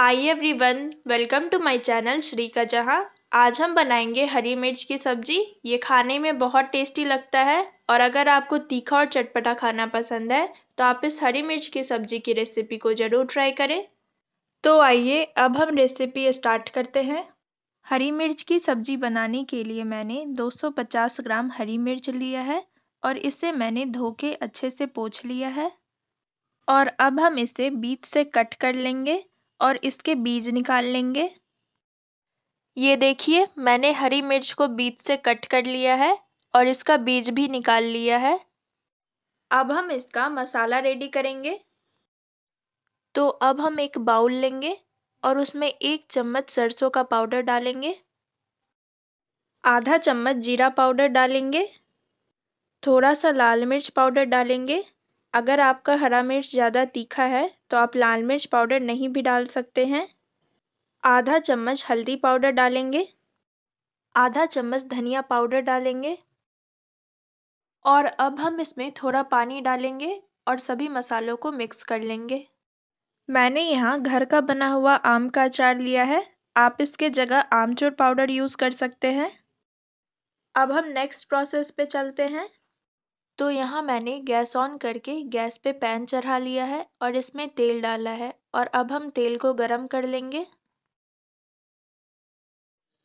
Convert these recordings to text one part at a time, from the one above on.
hi everyone welcome to my channel Shri का जहाँ आज हम बनाएंगे हरी मिर्च की सब्जी ये खाने में बहुत टेस्टी लगता है और अगर आपको तीखा और चटपटा खाना पसंद है तो आप इस हरी मिर्च की सब्जी की रेसिपी को ज़रूर ट्राई करें तो आइए अब हम रेसिपी स्टार्ट करते हैं हरी मिर्च की सब्जी बनाने के लिए मैंने 250 ग्राम हरी मिर्च लिया है और इसे मैंने धो के अच्छे से पोछ लिया है और अब हम इसे बीच से कट कर लेंगे और इसके बीज निकाल लेंगे ये देखिए मैंने हरी मिर्च को बीज से कट कर लिया है और इसका बीज भी निकाल लिया है अब हम इसका मसाला रेडी करेंगे तो अब हम एक बाउल लेंगे और उसमें एक चम्मच सरसों का पाउडर डालेंगे आधा चम्मच जीरा पाउडर डालेंगे थोड़ा सा लाल मिर्च पाउडर डालेंगे अगर आपका हरा मिर्च ज़्यादा तीखा है तो आप लाल मिर्च पाउडर नहीं भी डाल सकते हैं आधा चम्मच हल्दी पाउडर डालेंगे आधा चम्मच धनिया पाउडर डालेंगे और अब हम इसमें थोड़ा पानी डालेंगे और सभी मसालों को मिक्स कर लेंगे मैंने यहाँ घर का बना हुआ आम का अचार लिया है आप इसके जगह आमचूर पाउडर यूज़ कर सकते हैं अब हम नेक्स्ट प्रोसेस पे चलते हैं तो यहाँ मैंने गैस ऑन करके गैस पे पैन चढ़ा लिया है और इसमें तेल डाला है और अब हम तेल को गरम कर लेंगे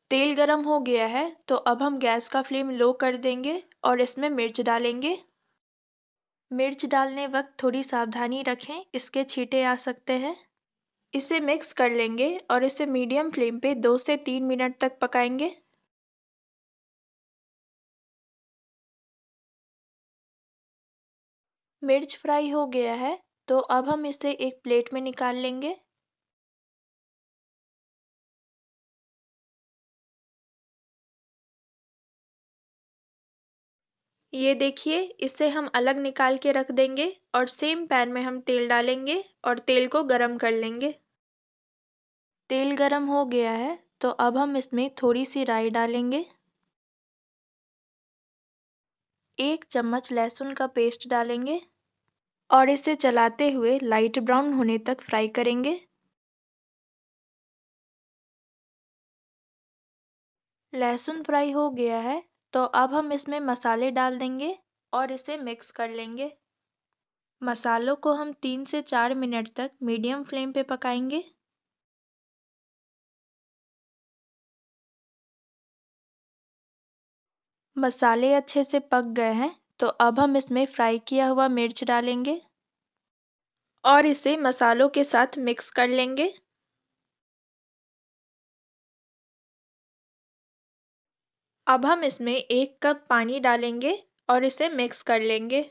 तेल गरम हो गया है तो अब हम गैस का फ्लेम लो कर देंगे और इसमें मिर्च डालेंगे मिर्च डालने वक्त थोड़ी सावधानी रखें इसके छींटे आ सकते हैं इसे मिक्स कर लेंगे और इसे मीडियम फ्लेम पे दो से तीन मिनट तक पकाएंगे मिर्च फ्राई हो गया है तो अब हम इसे एक प्लेट में निकाल लेंगे ये देखिए इसे हम अलग निकाल के रख देंगे और सेम पैन में हम तेल डालेंगे और तेल को गरम कर लेंगे तेल गरम हो गया है तो अब हम इसमें थोड़ी सी राई डालेंगे एक चम्मच लहसुन का पेस्ट डालेंगे और इसे चलाते हुए लाइट ब्राउन होने तक फ्राई करेंगे लहसुन फ्राई हो गया है तो अब हम इसमें मसाले डाल देंगे और इसे मिक्स कर लेंगे मसालों को हम तीन से चार मिनट तक मीडियम फ्लेम पे पकाएंगे मसाले अच्छे से पक गए हैं तो अब हम इसमें फ्राई किया हुआ मिर्च डालेंगे और इसे मसालों के साथ मिक्स कर लेंगे अब हम इसमें एक कप पानी डालेंगे और इसे मिक्स कर लेंगे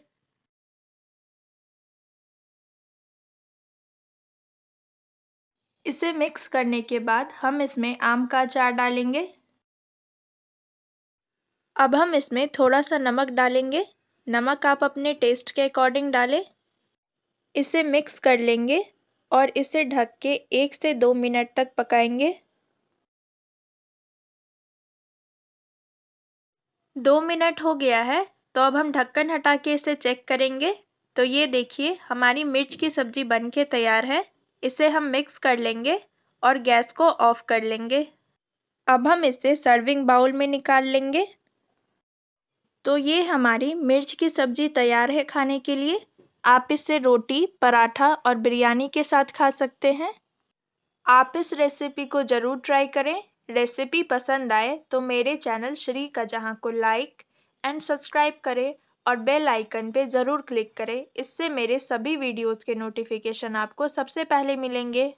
इसे मिक्स करने के बाद हम इसमें आम का अचार डालेंगे अब हम इसमें थोड़ा सा नमक डालेंगे नमक आप अपने टेस्ट के अकॉर्डिंग डालें इसे मिक्स कर लेंगे और इसे ढक के एक से दो मिनट तक पकाएंगे दो मिनट हो गया है तो अब हम ढक्कन हटा के इसे चेक करेंगे तो ये देखिए हमारी मिर्च की सब्जी बन के तैयार है इसे हम मिक्स कर लेंगे और गैस को ऑफ कर लेंगे अब हम इसे सर्विंग बाउल में निकाल लेंगे तो ये हमारी मिर्च की सब्ज़ी तैयार है खाने के लिए आप इसे रोटी पराठा और बिरयानी के साथ खा सकते हैं आप इस रेसिपी को ज़रूर ट्राई करें रेसिपी पसंद आए तो मेरे चैनल श्री का जहाँ को लाइक एंड सब्सक्राइब करें और बेल आइकन पे ज़रूर क्लिक करें इससे मेरे सभी वीडियोस के नोटिफिकेशन आपको सबसे पहले मिलेंगे